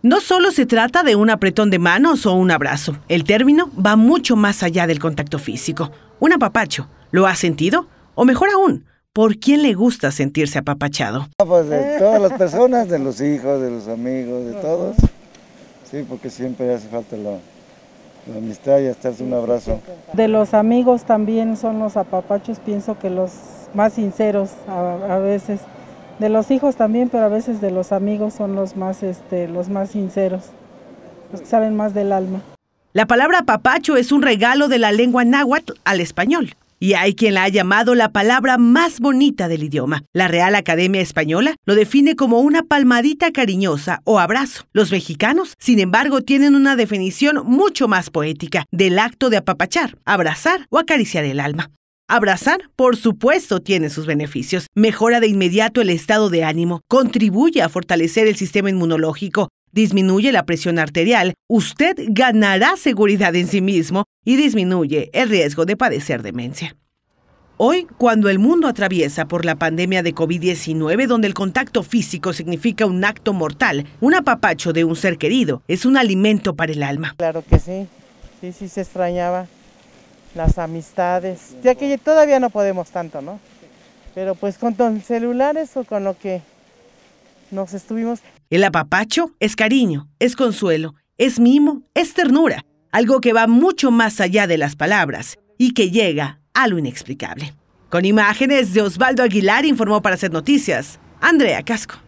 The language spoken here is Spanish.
No solo se trata de un apretón de manos o un abrazo. El término va mucho más allá del contacto físico. Un apapacho, ¿lo ha sentido? O mejor aún, ¿por quién le gusta sentirse apapachado? pues de todas las personas, de los hijos, de los amigos, de todos. Sí, porque siempre hace falta la, amistad y hasta un abrazo. De los amigos también son los apapachos, pienso que los más sinceros a veces de los hijos también, pero a veces de los amigos son los más, este, los más sinceros, los que saben más del alma. La palabra papacho es un regalo de la lengua náhuatl al español. Y hay quien la ha llamado la palabra más bonita del idioma. La Real Academia Española lo define como una palmadita cariñosa o abrazo. Los mexicanos, sin embargo, tienen una definición mucho más poética del acto de apapachar, abrazar o acariciar el alma. Abrazar, por supuesto, tiene sus beneficios. Mejora de inmediato el estado de ánimo, contribuye a fortalecer el sistema inmunológico, disminuye la presión arterial, usted ganará seguridad en sí mismo y disminuye el riesgo de padecer demencia. Hoy, cuando el mundo atraviesa por la pandemia de COVID-19, donde el contacto físico significa un acto mortal, un apapacho de un ser querido es un alimento para el alma. Claro que sí, sí, sí se extrañaba las amistades, ya que todavía no podemos tanto, ¿no? Pero pues con los celulares o con lo que nos estuvimos. El apapacho es cariño, es consuelo, es mimo, es ternura, algo que va mucho más allá de las palabras y que llega a lo inexplicable. Con imágenes de Osvaldo Aguilar informó para hacer noticias Andrea Casco.